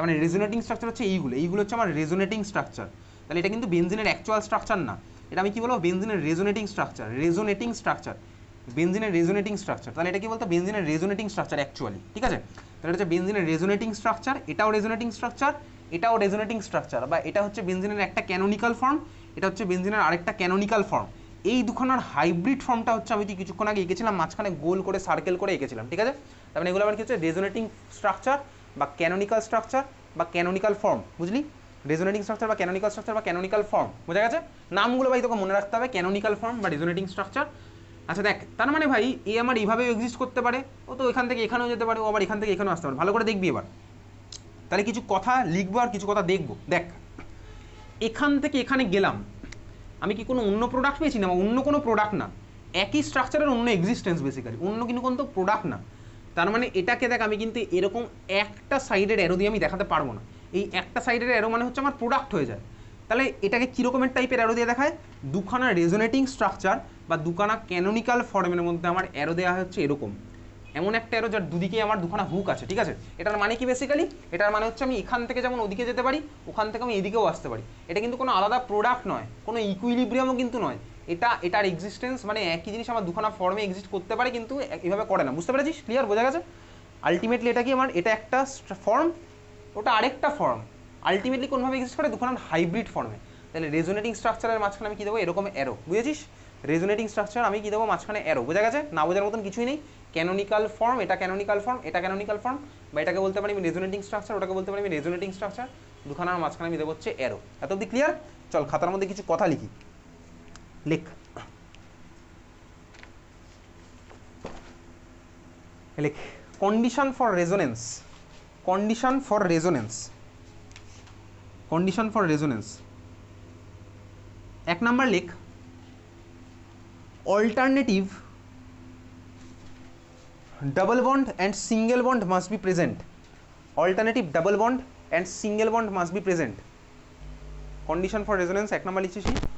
তার মানে resonating structure হচ্ছে এইগুলো এইগুলো হচ্ছে আমার রেজোনেটিং স্ট্রাকচার তাহলে এটা কিন্তু বেনজিনের অ্যাকচুয়াল স্ট্রাকচার না এটা আমি কি বলবো বেনজিনের রেজোনেটিং স্ট্রাকচার রেজোনেটিং স্ট্রাকচার বেনজিনের রেজোনেটিং স্ট্রাকচার তাহলে এটা কি বলতো বেঞ্জিনের রেজোনেটিং স্ট্রাকচার অ্যাকচুয়ালি ঠিক আছে তাহলে হচ্ছে বেঞ্জিনের রেজোনেটিং স্ট্রাকচার এটাও রেজোনেটিং স্ট্রাকচার এটাও রেজোনেটিং স্ট্রাকচার বা এটা হচ্ছে বেঞ্জিনের একটা ক্যানোনিক্যাল ফর্ম এটা হচ্ছে বেঞ্জিনের আরেকটা ক্যানোনিক্যাল ফর্ম এই দুখানার হাইব্রিড ফর্মটা হচ্ছে আমি কিছুক্ষণ আগে এঁকেছিলাম মাঝখানে গোল করে সার্কেল করে এঁকেছিলাম ঠিক আছে তার মানে এগুলো আমার কি হচ্ছে রেজোনেটিং স্ট্রাকচার বা ক্যানোনিক্যাল স্ট্রাকচার বা ক্যানোনিক্যাল ফর্ম বুঝলি রেজোনেটিং স্ট্রাকচার বা ক্যানোনিক্যাল স্ট্রাকচার বা ক্যানোনিক্যাল ফর্ম বোঝা গেছে নামগুলো ভাই তোকে মনে রাখতে হবে ক্যানোনিক্যাল ফর্ম বা রেজোনেটিং স্ট্রাকচার আচ্ছা দেখ তার মানে ভাই এ আমার এইভাবেও এক্সিস্ট করতে পারে ও তো এখান থেকে এখানেও যেতে পারে ও আবার এখান থেকে এখানেও আসতে পারে ভালো করে দেখবি এবার তাহলে কিছু কথা লিখবো আর কিছু কথা দেখবো দেখ এখান থেকে এখানে গেলাম আমি কি কোনো অন্য প্রোডাক্ট পেয়েছি না অন্য কোনো প্রোডাক্ট না একই স্ট্রাকচারের অন্য এক্সিস্টেন্স বেসিক্যালি অন্য কিন্তু কোনো তো প্রোডাক্ট না তার মানে এটাকে দেখ আমি কিন্তু এরকম একটা সাইডের অ্যারো দিয়ে আমি দেখাতে পারবো না এই একটা সাইডের অ্যারো মানে হচ্ছে আমার প্রোডাক্ট হয়ে যায় তাহলে এটাকে কীরকমের টাইপের অ্যারো দিয়ে দেখায় দুখানা রেজোনেটিং স্ট্রাকচার বা দুখানা ক্যানোনিক্যাল ফর্মের মধ্যে আমার অ্যারো দেওয়া হচ্ছে এরকম এমন একটা অ্যারো যার দুদিকে আমার দুখানা হুক আছে ঠিক আছে এটার মানে কি বেসিক্যালি এটার মানে হচ্ছে আমি এখান থেকে যেমন ওদিকে যেতে পারি ওখান থেকে আমি এদিকেও আসতে পারি এটা কিন্তু কোনো আলাদা প্রোডাক্ট নয় কোনো ইকুইলিব্রিয়ামও কিন্তু নয় এটা এটার এক্সিস্টেন্স মানে একই জিনিস আমার দুখানা ফর্মে এক্সিস্ট করতে পারে কিন্তু এভাবে করে না বুঝতে পেরেছিস ক্লিয়ার বোঝা গেছে আলটিমেটলি এটা কি আমার এটা একটা ফর্ম ওটা আরেকটা ফর্ম আলটিমেটলি কোনভাবে এক্সিস্ট করে দুখানা হাইব্রিড ফর্মে তাহলে রেজোনেটিং স্ট্রাকচারের মাঝখানে আমি কী দেবো এরকম অ্যারো বুঝেছিস রেজোনেটিং স্ট্রাকচার আমি কী দেবো মাঝখানে অ্যারো বোঝা গেছে না বোঝার মতন কিছুই নেই ক্যানোনিক্যাল ফর্ম এটা ক্যানোনিক্যাল ফর্ম এটা ক্যানোনিক্যাল ফর্ম বা এটাকে বলতে পারি আমি রেজোনেটিং স্ট্রাকচার ওটাকে বলতে পারি আমি রেজোনেটিং স্ট্রাকচার দুখানার মাঝখানে আমি দেবো হচ্ছে অ্যারো এত অব্দি ক্লিয়ার চল খাতার মধ্যে কিছু কথা লিখি लिख लिख condition for resonance condition for resonance condition for resonance एक नंबर लिख alternative double bond and single bond must be present alternative double bond and single bond must be present condition for resonance एक number लिखছি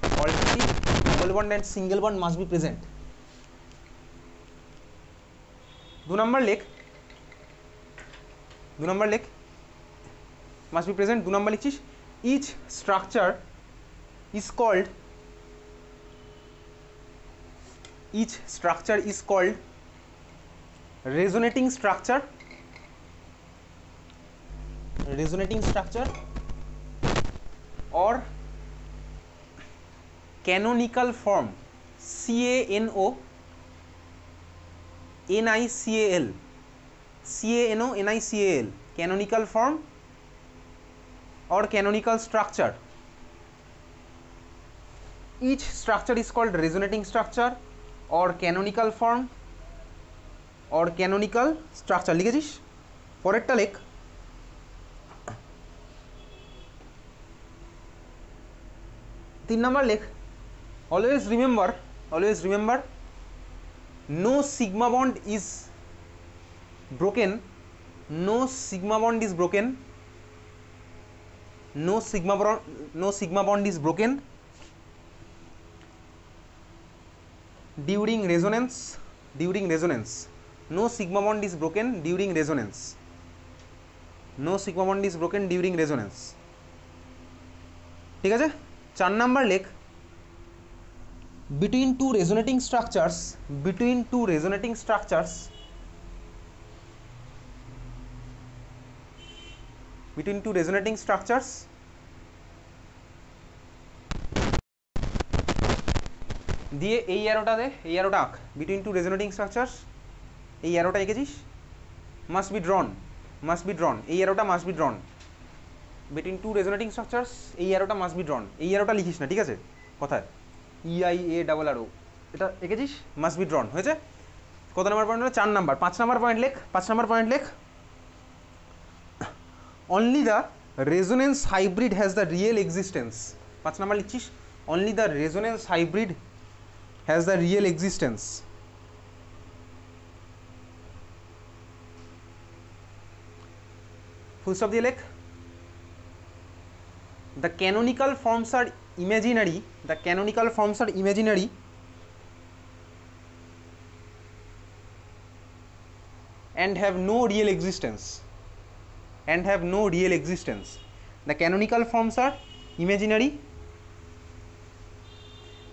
double bond and single bond must be present दो number लेख दो number लेख must be present दो number लिखছিস each structure is called each structure is called resonating structure resonating structure or canonical form C N O N I C L C N O N I C L canonical form और canonical structure each structure is called resonating structure और canonical form और canonical structure लिखे जिस पर लेख तीन number लेख always remember always remember no sigma bond is broken no sigma bond is broken no sigma bond no sigma bond is broken during resonance during resonance no sigma bond is broken during resonance no sigma bond is broken during resonance ঠিক আছে চার number লেখ between two resonating structures between two resonating structures between two resonating structures দিয়ে এই অ্যারোটা দে এই অ্যারোটা আঁক between two resonating structures এই অ্যারোটা এঁকেছিস must be drawn must be drawn এই অ্যারোটা must be drawn between two resonating structures এই অ্যারোটা মাস্ট বি ড্রন এই অ্যারোটা লিখিস না ঠিক আছে কথায় ইআই এ ডাবল আর ও এটা এঁকেছিস মাস্ট বি ড্রন হয়েছে কত নাম্বার পয়েন্ট হলো চার নাম্বার পাঁচ নাম্বার পয়েন্ট লেখ পাঁচ নাম্বার পয়েন্ট লেখ only the resonance hybrid has the real existence পাঁচ নাম্বার লিখছিস only the resonance hybrid has the real existence full stop দিয়ে লেখ the canonical forms are imaginary the canonical forms are imaginary and have no real existence and have no real existence the canonical forms are imaginary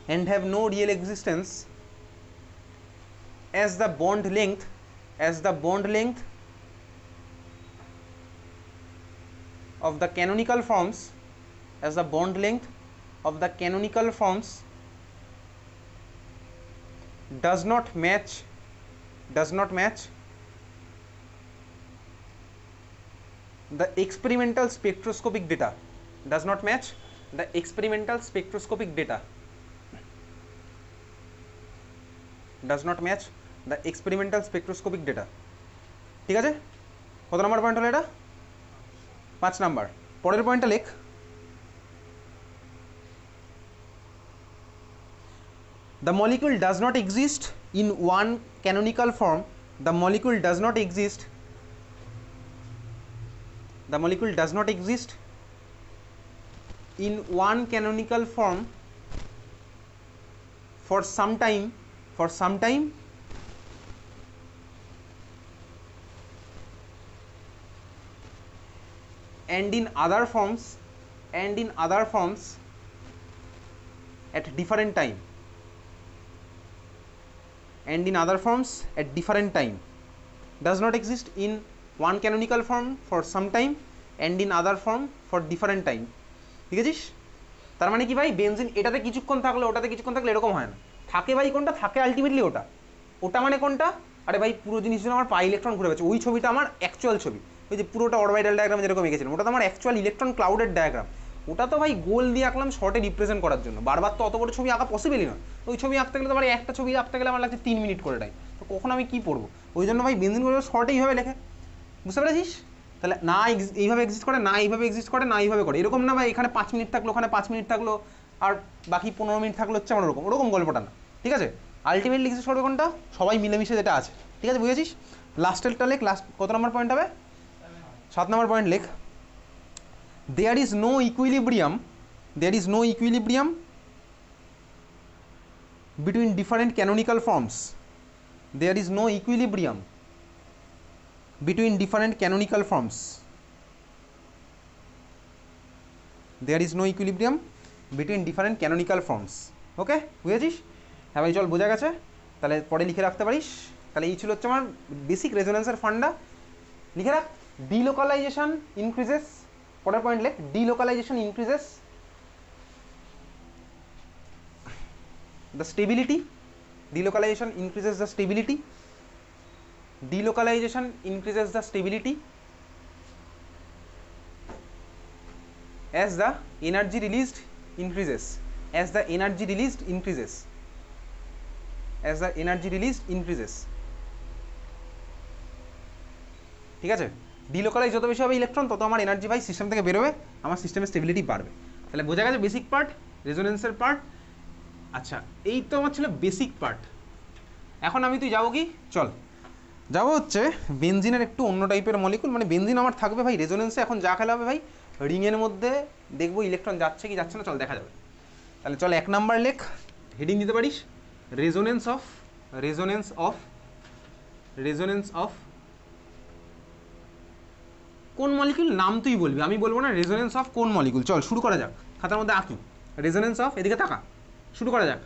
and have no real existence as the bond length as the bond length of the canonical forms as the bond length of the canonical forms does not match does not match the experimental spectroscopic data does not match the experimental spectroscopic data does not match the experimental spectroscopic data ঠিক আছে কত number point হলো এটা পাঁচ number পরের পয়েন্টটা the molecule does not exist in one canonical form the molecule does not exist the molecule does not exist in one canonical form for some time for some time and in other forms and in other forms at different time and in other forms at different time does not exist in one canonical form for some time and in other form for different time ঠিক আছে তার মানে কি ভাই benzene এটাতে কিছুক্ষণ থাকলে ওটাতে কিছুক্ষণ থাকলে এরকম হয় না থাকে ভাই কোনটা থাকে আলটিমেটলি ওটা ওটা মানে কোনটা আরে ভাই পুরো জিনিস আমার পাই ইলেকট্রন ঘুরে গেছে ওই ছবিটা আমার অ্যাকচুয়াল ছবি ওই যে পুরোটা অরবাইডাল ডায়াগ্রাম যেরকম এঁকেছিলাম ওটা তো আমার অ্যাকচুয়াল ইলেকট্রন ক্লাউডের ডায়াগ্রাম ওটা তো ভাই গোল দিয়ে আঁকলাম শর্টে রিপ্রেজেন্ট করার জন্য বারবার তো অত বড় ছবি আঁকা পসিবলই নয় ওই ছবি আঁকতে গেলে তো আবার একটা ছবি আঁকতে গেলে আমার লাগছে তিন মিনিট করে টাইম তো কখন আমি কী পড়বো ওই জন্য ভাই বিন্দিন করে শর্টে এইভাবে লেখে বুঝতে পেরেছিস তাহলে না এইভাবে এক্সিস্ট করে না এইভাবে এক্সিস্ট করে না এইভাবে করে এরকম না ভাই এখানে পাঁচ মিনিট থাকলো ওখানে পাঁচ মিনিট থাকলো আর বাকি পনেরো মিনিট থাকলো হচ্ছে আমার ওরকম ওরকম গল্পটা না ঠিক আছে আলটিমেট এক্সিস্ট শর্ট কোনটা সবাই মিলেমিশে যেটা আছে ঠিক আছে বুঝেছিস লাস্টেরটা লেখ লাস্ট কত নম্বর পয়েন্ট হবে সাত নম্বর পয়েন্ট লেখ there is no equilibrium there is no equilibrium between different canonical forms there is no equilibrium between different canonical forms there is no equilibrium between different canonical forms okay বুঝেছিস হ্যাঁ ভাই চল বোঝা গেছে তাহলে পরে লিখে রাখতে পারিস তাহলে এই ছিল হচ্ছে আমার বেসিক রেজোনেন্সের ফান্ডা লিখে রাখ ডিলোকালাইজেশন ইনক্রিজেস পরের পয়েন্ট লেখ delocalization increases the stability delocalization increases the stability delocalization increases the stability as the energy released increases as the energy released increases as the energy released increases ঠিক আছে delocalise যত বেশি হবে electron তত আমার energy ভাই system থেকে বেরোবে আমার সিস্টেমের স্টেবিলিটি বাড়বে তাহলে বোঝা গেছে বেসিক পার্ট রেজোনেন্সের পার্ট আচ্ছা এই তো আমার ছিল বেসিক পার্ট এখন আমি তুই যাবো কি চল যাবো হচ্ছে বেনজিনের একটু অন্য টাইপের মলিকুল মানে বেনজিন আমার থাকবে ভাই রেজোনেন্সে এখন যা খেলা হবে ভাই রিংয়ের মধ্যে দেখবো ইলেকট্রন যাচ্ছে কি যাচ্ছে না চল দেখা যাবে তাহলে চল এক নাম্বার লেখ হেডিং দিতে পারিস resonance of resonance of resonance of কোন মলিকিউল নাম তুই বলবি আমি বলবো না রেজোনেন্স অফ কোন মলিকিউল চল শুরু করা যাক খাতার মধ্যে আঁকি রেজোনেন্স অফ এদিকে তাকা শুরু করা যাক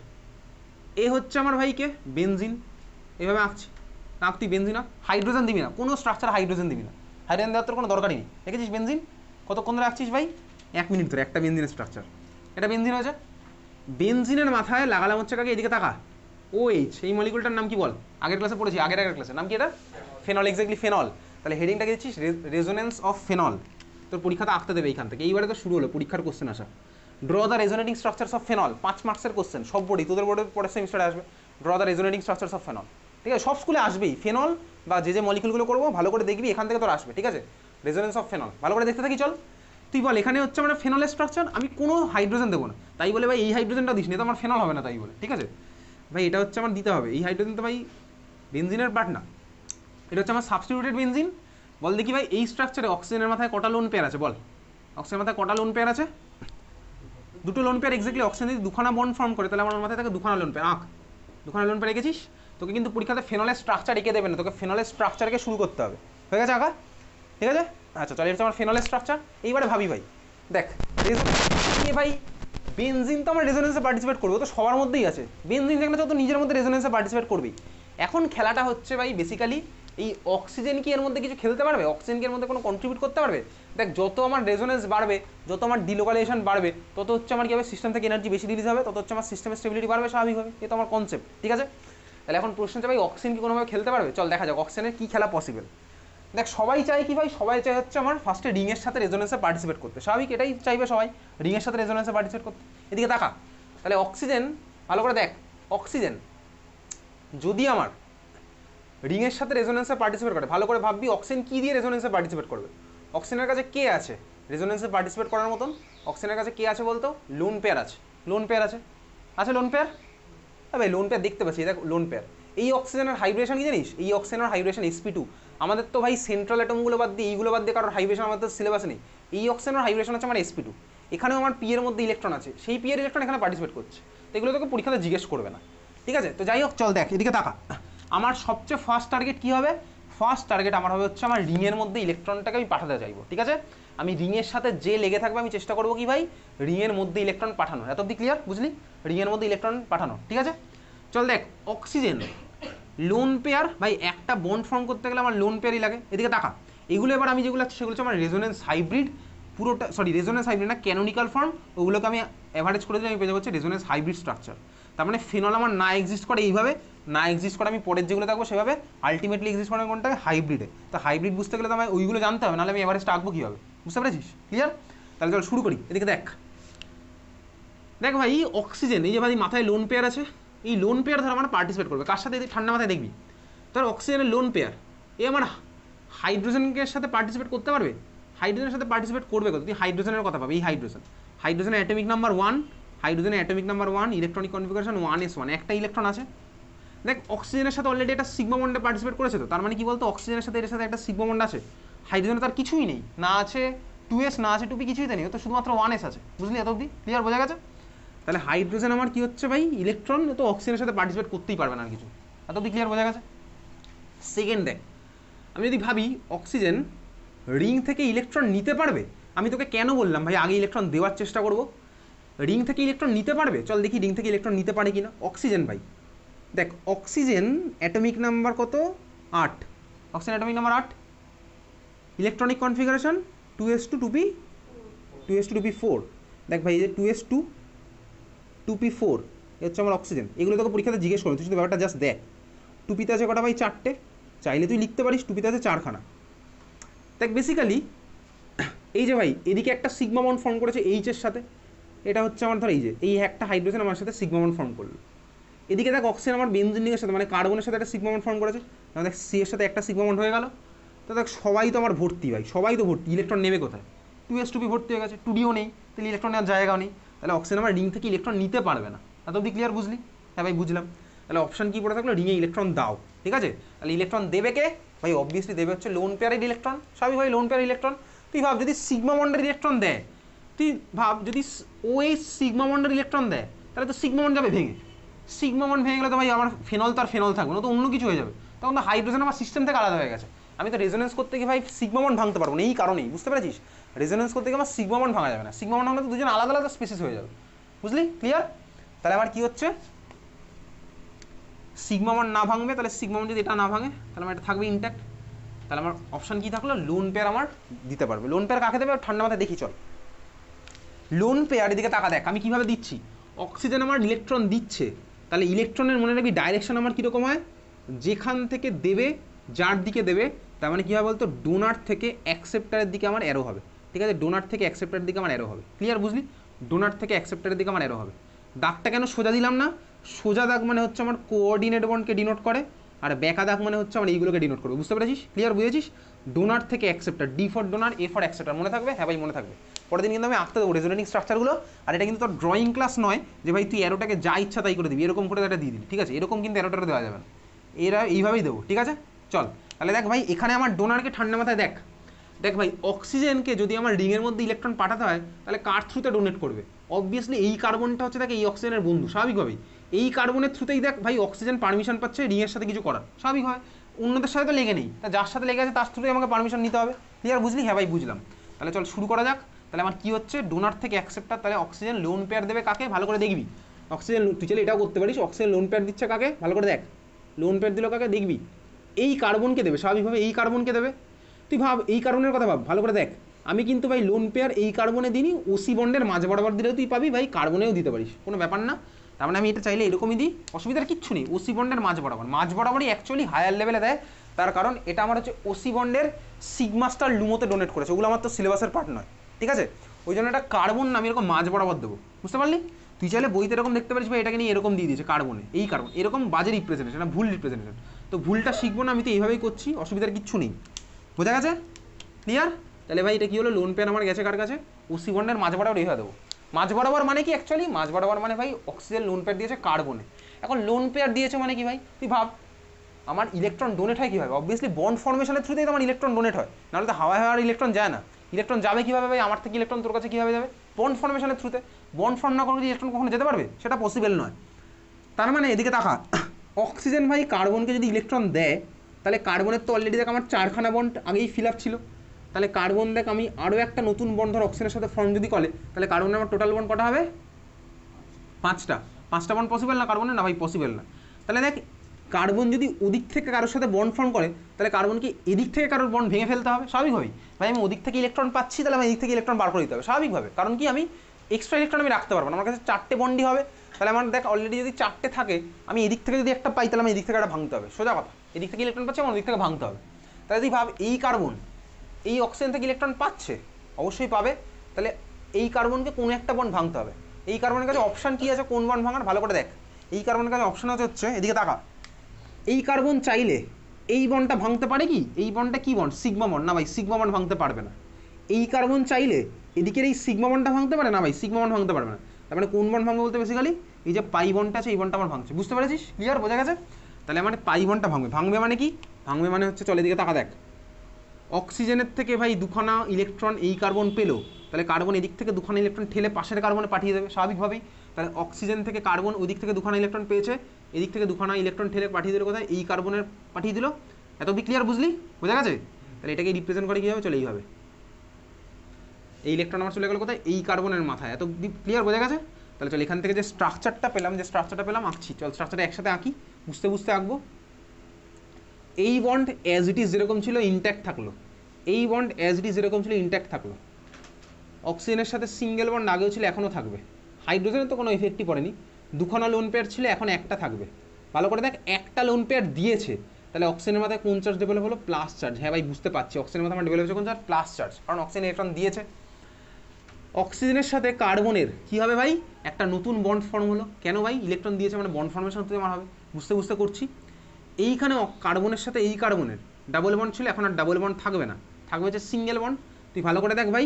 এ হচ্ছে আমার ভাইকে বেনজিন এভাবে আঁকছি আঁকতি বেনজিন আঁক হাইড্রোজেন দিবি না কোনো স্ট্রাকচার হাইড্রোজেন দিবি না হাইড্রোজেন দেওয়ার তোর কোনো দরকারই নেই দেখেছিস বেনজিন কতক্ষণ ধরে আঁকছিস ভাই এক মিনিট ধরে একটা বেনজিনের স্ট্রাকচার এটা বেনজিন হয়েছে বেনজিনের মাথায় লাগালাম হচ্ছে কাকে এদিকে থাকা ও এইচ এই মলিকুলটার নাম কি বল আগের ক্লাসে পড়েছি আগের আগের ক্লাসে নাম কি এটা ফেনল এক্স্যাক্টলি ফেনল তাহলে হেডিংটা হেডিংটাকে দিচ্ছিস রেজোনেন্স অফ ফেনল তোর পরীক্ষাটা আঁকতে দেবে এইখান থেকে এইবারে তো শুরু হলো পরীক্ষার কোশ্চেন আসা draw the resonating structures of phenol পাঁচ মার্কসের কোশ্চেন সব বোর্ডে তোদের বোর্ডে পরের সেমিস্টারে আসবে draw the resonating structures of phenol ঠিক আছে সব স্কুলে আসবেই ফেনল বা যে যে মলিকুলগুলো করবো ভালো করে দেখবি এখান থেকে তোর আসবে ঠিক আছে রেজোনেন্স অফ ফেনল ভালো করে দেখতে থাকি চল তুই বল এখানে হচ্ছে আমার ফেনলের স্ট্রাকচার আমি কোনো হাইড্রোজেন দেবো না তাই বলে ভাই এই হাইড্রোজেনটা দিস নি তো আমার ফেনল হবে না তাই বলে ঠিক আছে ভাই এটা হচ্ছে আমার দিতে হবে এই হাইড্রোজেন তো ভাই বেঞ্জিনের পার্ট না এটা হচ্ছে আমার সাবস্টিটিউটেড বেনজিন বল দেখি ভাই এই স্ট্রাকচারে অক্সিজেনের মাথায় কটা লোন পেয়ার আছে বল অক্সিজেনের মাথায় কটা লোন পেয়ার আছে দুটো লোন পেয়ার এক্স্যাক্টলি অক্সিজেন যদি দুখানা বন্ড ফর্ম করে তাহলে আমার মাথায় থাকে দুখানা লোন পেয়ার আঁক দুখানা লোন পেয়ার রেখেছিস তোকে কিন্তু পরীক্ষাতে ফেনলের স্ট্রাকচার এঁকে দেবে না তোকে ফেনলের স্ট্রাকচারকে শুরু করতে হবে হয়ে গেছে আঁকা ঠিক আছে আচ্ছা চল এটা আমার ফেনলের স্ট্রাকচার এইবারে ভাবি ভাই দেখ ভাই বেনজিন তো আমরা রেজোনেন্সে পার্টিসিপেট করবো তো সবার মধ্যেই আছে বেনজিন যেখানে তো নিজের মধ্যে রেজোনেন্সে পার্টিসিপেট করবি এখন খেলাটা হচ্ছে ভাই বেসিক্যালি এই অক্সিজেন কি এর মধ্যে কিছু খেলতে পারবে অক্সিজেন কি এর মধ্যে কোনো কন্ট্রিবিউট করতে পারবে দেখ যত আমার রেজোনেন্স বাড়বে যত আমার ডিলোকালাইজেশন বাড়বে তত হচ্ছে আমার কি হবে সিস্টেম থেকে এনার্জি বেশি রিলিজ হবে তত হচ্ছে আমার সিস্টেমের স্টেবিলিটি বাড়বে স্বাভাবিক হবে এ তো আমার কনসেপ্ট ঠিক আছে তাহলে এখন প্রশ্ন ভাই অক্সিজেন কি কোনোভাবে খেলতে পারবে চল দেখা যাক অক্সিজেনের কী খেলা পসিবল দেখ সবাই চায় কি ভাই সবাই চায় হচ্ছে আমার ফার্স্টে রিংয়ের সাথে রেজোনেন্সে পার্টিসিপেট করতে স্বাভাবিক এটাই চাইবে সবাই রিংয়ের সাথে রেজোনেন্সে পার্টিসিপেট করতে এদিকে তাকা তাহলে অক্সিজেন ভালো করে দেখ অক্সিজেন যদি আমার রিংয়ের সাথে রেজোনেন্সে পার্টিসিপেট করে ভালো করে ভাববি অক্সিজেন কী দিয়ে রেজোনেন্সে পার্টিসিপেট করবে অক্সিজেনের কাছে কে আছে রেজোনেন্সে পার্টিসিপেট করার মতন অক্সিজেনের কাছে কে আছে বলতো লোন পেয়ার আছে লোন পেয়ার আছে আছে লোন পেয়ার ভাই লোন পেয়ার দেখতে পাচ্ছি দেখ লোন পেয়ার এই অক্সিজেনের হাইব্রেশন কি জানিস এই অক্সিজেনের হাইব্রেশন এসপি টু আমাদের তো ভাই সেন্ট্রাল অ্যাটমগুলো বাদ দিয়ে এইগুলো বাদ দিয়ে কারোর হাইব্রেশন আমাদের সিলেবাস নেই এই অক্সিজেনের হাইব্রেশন হচ্ছে আমার এসপি টু এখানেও আমার পিয়ের মধ্যে ইলেকট্রন আছে সেই পিয়ের ইলেকট্রন এখানে পার্টিসিপেট করছে তো এগুলো তোকে পরীক্ষাতে জিজ্ঞেস করবে না ঠিক আছে তো যাই হোক চল দেখ এদিকে তাকা আমার সবচেয়ে ফার্স্ট টার্গেট কী হবে ফার্স্ট টার্গেট আমার হবে হচ্ছে আমার রিংয়ের মধ্যে ইলেকট্রনটাকে আমি পাঠাতে চাইবো ঠিক আছে আমি রিংয়ের সাথে যে লেগে থাকবে আমি চেষ্টা করবো কি ভাই রিংয়ের মধ্যে ইলেকট্রন পাঠানো এত অব্দি ক্লিয়ার বুঝলি রিংয়ের মধ্যে ইলেকট্রন পাঠানো ঠিক আছে চল দেখ অক্সিজেন লোন পেয়ার ভাই একটা বন্ড ফর্ম করতে গেলে আমার লোন পেয়ারই লাগে এদিকে টাকা এগুলো এবার আমি যেগুলো আছে সেগুলো হচ্ছে আমার রেজোনেন্স হাইব্রিড পুরোটা সরি রেজোনেন্স হাইব্রিড না ক্যানোনিক্যাল ফর্ম ওগুলোকে আমি অ্যাভারেজ করে দিলে আমি পেয়ে যাবো হচ্ছে রেজোনেন্স হাইব্রিড স্ট্রাকচার তার মানে ফিনল আমার না এক্সিস্ট করে এইভাবে না এক্সিস্ট করে আমি পরের যেগুলো থাকবো সেভাবে আলটিমেটলি এক্সিস্ট করে কোনটা হাইব্রিডে তা হাইব্রিড বুঝতে গেলে তো ওইগুলো জানতে হবে নাহলে আমি এভারেস্ট আঁকবো কীভাবে বুঝতে পেরেছিস ক্লিয়ার তাহলে চল শুরু করি এদিকে দেখ দেখ ভাই অক্সিজেন এই যে ভাই মাথায় লোন পেয়ার আছে এই লোন পেয়ার ধর আমার পার্টিসিপেট করবে কার সাথে ঠান্ডা মাথায় দেখবি ধর অক্সিজেনের লোন পেয়ার এ আমার হাইড্রোজেনের সাথে পার্টিসিপেট করতে পারবে হাইড্রোজেনের সাথে পার্টিসিপেট করবে কত তুই হাইড্রোজেনের কথা পাবে এই হাইড্রোজেন হাইড্রোজেনের atomic number one hydrogen atomic number one electronic configuration one S one একটা ইলেকট্রন আছে দেখ অক্সিজেনের সাথে অলরেডি একটা সিগমা মন্ডে পার্টিসিপেট করেছে তো তার মানে কি বলতো অক্সিজেনের সাথে এর সাথে একটা সিগমা বন্ড আছে হাইড্রোজেনে তার কিছুই নেই না আছে টু এস না আছে টুপি কিছুই তো নেই তো শুধুমাত্র ওয়ান এস আছে বুঝলি এত অব্দি ক্লিয়ার বোঝা গেছে তাহলে হাইড্রোজেন আমার কি হচ্ছে ভাই ইলেকট্রন তো অক্সিজেনের সাথে পার্টিসিপেট করতেই পারবে না কিছু এত অব্দি ক্লিয়ার বোঝা গেছে সেকেন্ড দেখ আমি যদি ভাবি অক্সিজেন রিং থেকে ইলেকট্রন নিতে পারবে আমি তোকে কেন বললাম ভাই আগে ইলেকট্রন দেওয়ার চেষ্টা করবো রিং থেকে ইলেকট্রন নিতে পারবে চল দেখি রিং থেকে ইলেকট্রন নিতে পারে কি না অক্সিজেন ভাই দেখ অক্সিজেন অ্যাটমিক নাম্বার কত আট অক্সিজেন অ্যাটমিক নাম্বার আট electronic configuration two S two two P two S two two P four দেখ ভাই এই যে two S two two P four এ হচ্ছে আমার অক্সিজেন এগুলো তোকে পরীক্ষাতে জিজ্ঞেস করবে তুই শুধু ব্যাপারটা জাস্ট দেখ টুপিতে আছে কটা ভাই চারটে চাইলে তুই লিখতে পারিস টুপিতে আছে চারখানা দেখ বেসিক্যালি এই যে ভাই এদিকে একটা সিগমা বন্ড ফর্ম করেছে এইচের সাথে এটা হচ্ছে আমার ধর এই যে এই একটা হাইড্রোজেন আমার সাথে সিগমামন ফর্ম করলো এদিকে দেখ অক্সিজেন আমার বেঞ্জিনিকের সাথে মানে কার্বনের সাথে একটা সিগমামন ফর্ম করেছে দেখ সি এর সাথে একটা সিগমামন হয়ে গেল তো দেখ সবাই তো আমার ভর্তি ভাই সবাই তো ভর্তি ইলেকট্রন নেবে কোথায় টু এস টু পি ভর্তি হয়ে গেছে টুডিও নেই তাহলে ইলেকট্রন নেওয়ার জায়গাও নেই তাহলে অক্সিজেন আমার রিং থেকে ইলেকট্রন নিতে পারবে না এত অব্দি ক্লিয়ার বুঝলি হ্যাঁ ভাই বুঝলাম তাহলে অপশন কী পড়ে থাকলো রিংয়ে ইলেকট্রন দাও ঠিক আছে তাহলে ইলেকট্রন দেবে কে ভাই অবভিয়াসলি দেবে হচ্ছে লোন পেয়ারের ইলেকট্রন সবই ভাই লোন পেয়ারের ইলেকট্রন তুই ভাব যদি সিগমা মন্ডের ইলেকট্রন দেয় তুই ভাব যদি ও এই সিগমা ইলেকট্রন দেয় তাহলে তো সিগমা মন্ড যাবে ভেঙে সিগমা বন্ড ভেঙে গেলে তো ভাই আমার ফেনল তো আর ফেনল থাকবে না তো অন্য কিছু হয়ে যাবে তখন তো হাইড্রোজেন আমার সিস্টেম থেকে আলাদা হয়ে গেছে আমি তো রেজোনেন্স করতে গিয়ে ভাই সিগমা ভাঙতে পারবো না এই কারণেই বুঝতে পেরেছিস রেজোনেন্স করতে গিয়ে আমার সিগমা ভাঙা যাবে না সিগমা বন্ড ভাঙলে তো দুজন আলাদা আলাদা স্পেসিস হয়ে যাবে বুঝলি ক্লিয়ার তাহলে আমার কি হচ্ছে সিগমা মন্ড না ভাঙবে তাহলে সিগমা মন্ড যদি এটা না ভাঙে তাহলে আমার এটা থাকবে ইন্ট্যাক্ট তাহলে আমার অপশান কী থাকলো লোন পেয়ার আমার দিতে পারবে লোন পেয়ার কাকে দেবে ঠান্ডা মাথায় দেখি চল লোন পেয়ারের দিকে টাকা দেখ আমি কীভাবে দিচ্ছি অক্সিজেন আমার ইলেকট্রন দিচ্ছে তাহলে ইলেকট্রনের মনে রাখবি ডাইরেকশন আমার কীরকম হয় যেখান থেকে দেবে যার দিকে দেবে তার মানে কী হয় বলতো ডোনার থেকে অ্যাকসেপ্টারের দিকে আমার অ্যারো হবে ঠিক আছে ডোনার থেকে অ্যাকসেপ্টারের দিকে আমার অ্যারো হবে ক্লিয়ার বুঝলি ডোনার থেকে অ্যাকসেপ্টারের দিকে আমার অ্যারো হবে দাগটা কেন সোজা দিলাম না সোজা দাগ মানে হচ্ছে আমার কোঅর্ডিনেট বনকে ডিনোট করে আর ব্যাকা দাগ মানে হচ্ছে আমার এইগুলোকে ডিনোট করবে বুঝতে পেরেছিস ক্লিয়ার বুঝেছিস ডোনার থেকে acceptor D for donor A for acceptor মনে থাকবে হ্যাঁ ভাই মনে থাকবে পরের দিন কিন্তু আমি আঁকতে দেবো রেজোনেটিং স্ট্রাকচারগুলো আর এটা কিন্তু তোর ড্রয়িং ক্লাস নয় যে ভাই তুই অ্যারোটাকে যা ইচ্ছা তাই করে দিবি এরকম করে এটা দিয়ে দিবি ঠিক আছে এরকম কিন্তু অ্যারোটা দেওয়া যাবে না এরা এইভাবেই দেবো ঠিক আছে চল তাহলে দেখ ভাই এখানে আমার ডোনারকে ঠান্ডা মাথায় দেখ দেখ ভাই অক্সিজেনকে যদি আমার রিংয়ের মধ্যে ইলেকট্রন পাঠাতে হয় তাহলে কার থ্রুতে ডোনেট করবে অবভিয়াসলি এই কার্বনটা হচ্ছে দেখ এই অক্সিজেনের বন্ধু স্বাভাবিকভাবেই এই কার্বনের থ্রুতেই দেখ ভাই অক্সিজেন পারমিশন পাচ্ছে রিংয়ের সাথে কিছু করার স্বাভাবিক হয় অন্যদের সাথে তো লেগে নেই তা যার সাথে লেগে আছে তার থ্রুতেই আমাকে পারমিশন নিতে হবে ক্লিয়ার বুঝলি হ্যাঁ ভাই বুঝলাম তাহলে চল শুরু করা যাক তাহলে আমার কী হচ্ছে ডোনার থেকে অ্যাকসেপ্টার তাহলে অক্সিজেন লোন পেয়ার দেবে কাকে ভালো করে দেখবি অক্সিজেন তুই চলে এটাও করতে পারিস অক্সিজেন লোন পেয়ার দিচ্ছে কাকে ভালো করে দেখ লোন পেয়ার দিল কাকে দেখবি এই কার্বনকে দেবে স্বাভাবিকভাবে এই কার্বনকে দেবে তুই ভাব এই কার্বনের কথা ভাব ভালো করে দেখ আমি কিন্তু ভাই লোন পেয়ার এই কার্বনে দিনই ওসি বন্ডের মাঝ বরাবর দিলেও তুই পাবি ভাই কার্বনেও দিতে পারিস কোনো ব্যাপার না তার মানে আমি এটা চাইলে এরকমই দিই অসুবিধার কিচ্ছু নেই ওসি বন্ডের মাঝ বরাবর মাঝ বরাবরই অ্যাকচুয়ালি হায়ার লেভেলে দেয় তার কারণ এটা আমার হচ্ছে ওসি বন্ডের সিগমাস্টার লুমোতে ডোনেট করেছে ওগুলো আমার তো সিলেবাসের পার্ট নয় ঠিক আছে ওই জন্য একটা কার্বন আমি এরকম মাঝ বরাবর দেবো বুঝতে পারলি তুই চাইলে বইতে এরকম দেখতে পারিস ভাই এটাকে নিয়ে এরকম দিয়ে দিয়েছে কার্বনে এই কার্বন এরকম বাজে রিপ্রেজেন্টেশন না ভুল রিপ্রেজেন্টেশন তো ভুলটা শিখবো না আমি তো এইভাবেই করছি অসুবিধার কিচ্ছু নেই বোঝা গেছে ক্লিয়ার তাহলে ভাই এটা কী হলো লোন পেন আমার গেছে কার কাছে ওসি বন্ডের মাঝ বরাবর এইভাবে দেবো মাঝ বরাবর মানে কি অ্যাকচুয়ালি মাঝ বরাবর মানে ভাই অক্সিজেন লোন পেয়ার দিয়েছে কার্বনে এখন লোন পেয়ার দিয়েছে মানে কি ভাই তুই ভাব আমার ইলেকট্রন ডোনেট হয় কীভাবে অবভিয়াসলি বন্ড ফর্মেশনের থ্রুতেই তো আমার ইলেকট্রন ডোনেট হয় নাহলে তো হাওয়া হাওয়ার ইলেকট্রন যায় না ইলেকট্রন যাবে কীভাবে ভাই আমার থেকে ইলেকট্রন তোর কাছে কীভাবে যাবে বন্ড ফর্মেশনের থ্রুতে বন্ড ফর্ম না করলে ইলেকট্রন কখনো যেতে পারবে সেটা পসিবল নয় তার মানে এদিকে তাকা অক্সিজেন ভাই কার্বনকে যদি ইলেকট্রন দেয় তাহলে কার্বনের তো অলরেডি দেখ আমার চারখানা বন্ড আগেই ফিল আপ ছিল তাহলে কার্বন দেখ আমি আরও একটা নতুন বন্ড ধর অক্সিজেনের সাথে ফর্ম যদি করে তাহলে কার্বনের আমার টোটাল বন্ড কটা হবে পাঁচটা পাঁচটা বন্ড পসিবল না কার্বনের না ভাই পসিবল না তাহলে দেখ কার্বন যদি ওদিক থেকে কারোর সাথে বন্ড ফর্ম করে তাহলে কার্বন কি এদিক থেকে কারোর বন্ড ভেঙে ফেলতে হবে স্বাভাবিকভাবেই ভাই আমি ওদিক থেকে ইলেকট্রন পাচ্ছি তাহলে আমি এদিক থেকে ইলেকট্রন বার করে দিতে হবে স্বাভাবিকভাবে কারণ কি আমি এক্সট্রা ইলেকট্রন আমি রাখতে পারবো না আমার কাছে চারটে বন্ডই হবে তাহলে আমার দেখ অলরেডি যদি চারটে থাকে আমি এদিক থেকে যদি একটা পাই তাহলে আমি এদিক থেকে একটা ভাঙতে হবে সোজা কথা এদিক থেকে ইলেকট্রন পাচ্ছি আমার ওদিক থেকে ভাঙতে হবে তাহলে যদি ভাব এই কার্বন এই অক্সিজেন থেকে ইলেকট্রন পাচ্ছে অবশ্যই পাবে তাহলে এই কার্বনকে কোনো একটা বন্ড ভাঙতে হবে এই কার্বনের কাছে অপশান কী আছে কোন বন্ড ভাঙার ভালো করে দেখ এই কার্বনের কাছে অপশান আছে হচ্ছে এদিকে তাকা এই কার্বন চাইলে এই বনটা ভাঙতে পারে কি এই বনটা কি বন সিগমা বন না ভাই সিগমা বন ভাঙতে পারবে না এই কার্বন চাইলে এদিকের এই সিগমা বনটা ভাঙতে পারে না ভাই সিগমা বন ভাঙতে পারবে না তার মানে কোন বন ভাঙবে বলতে বেসিক্যালি এই যে পাই বনটা আছে এই বনটা আমার ভাঙছে বুঝতে পেরেছিস ক্লিয়ার বোঝা গেছে তাহলে আমার পাই বনটা ভাঙবে ভাঙবে মানে কি ভাঙবে মানে হচ্ছে চলে দিকে তাকা দেখ অক্সিজেনের থেকে ভাই দুখানা ইলেকট্রন এই কার্বন পেলো তাহলে কার্বন এদিক থেকে দুখানা ইলেকট্রন ঠেলে পাশের কার্বনে পাঠিয়ে দেবে স্বাভাবিকভাবেই তাহলে অক্সিজেন থেকে কার্বন ওদিক থেকে দুখানা ইলেকট্রন পেয়েছে এদিক থেকে দুখানা ইলেকট্রন ঠেলে পাঠিয়ে দিল কোথায় এই কার্বনের পাঠিয়ে দিল এত বি ক্লিয়ার বুঝলি বোঝা গেছে তাহলে এটাকে রিপ্রেজেন্ট করে কীভাবে চলে এইভাবে এই ইলেকট্রন আমার চলে গেল কোথায় এই কার্বনের মাথায় এত ক্লিয়ার বোঝা গেছে তাহলে চল এখান থেকে যে স্ট্রাকচারটা পেলাম যে স্ট্রাকচারটা পেলাম আঁকছি চল স্ট্রাকচারটা একসাথে আঁকি বুঝতে বুঝতে আঁকবো এই বন্ড অ্যাজ ইট ইজ যেরকম ছিল ইনট্যাক্ট থাকলো এই বন্ড অ্যাজ ইট ইজ যেরকম ছিল ইনট্যাক্ট থাকলো অক্সিজেনের সাথে সিঙ্গেল বন্ড আগেও ছিল এখনও থাকবে হাইড্রোজেনের তো কোনো এফেক্টই পড়েনি দুখানা লোন পেয়ার ছিল এখন একটা থাকবে ভালো করে দেখ একটা লোন পেয়ার দিয়েছে তাহলে অক্সিজেনের মাথায় কোন চার্জ ডেভেলপ হলো প্লাস চার্জ হ্যাঁ ভাই বুঝতে পারছি অক্সিজেনের মাথায় আমার ডেভেলপ হচ্ছে কোন চার্জ প্লাস চার্জ কারণ অক্সিজেন ইলেকট্রন দিয়েছে অক্সিজেনের সাথে কার্বনের কী হবে ভাই একটা নতুন বন্ড ফর্ম হলো কেন ভাই ইলেকট্রন দিয়েছে মানে বন্ড ফর্মেশন তো আমার হবে বুঝতে বুঝতে করছি এইখানে কার্বনের সাথে এই কার্বনের ডাবল বন্ড ছিল এখন আর ডাবল বন্ড থাকবে না থাকবে হচ্ছে সিঙ্গেল বন্ড তুই ভালো করে দেখ ভাই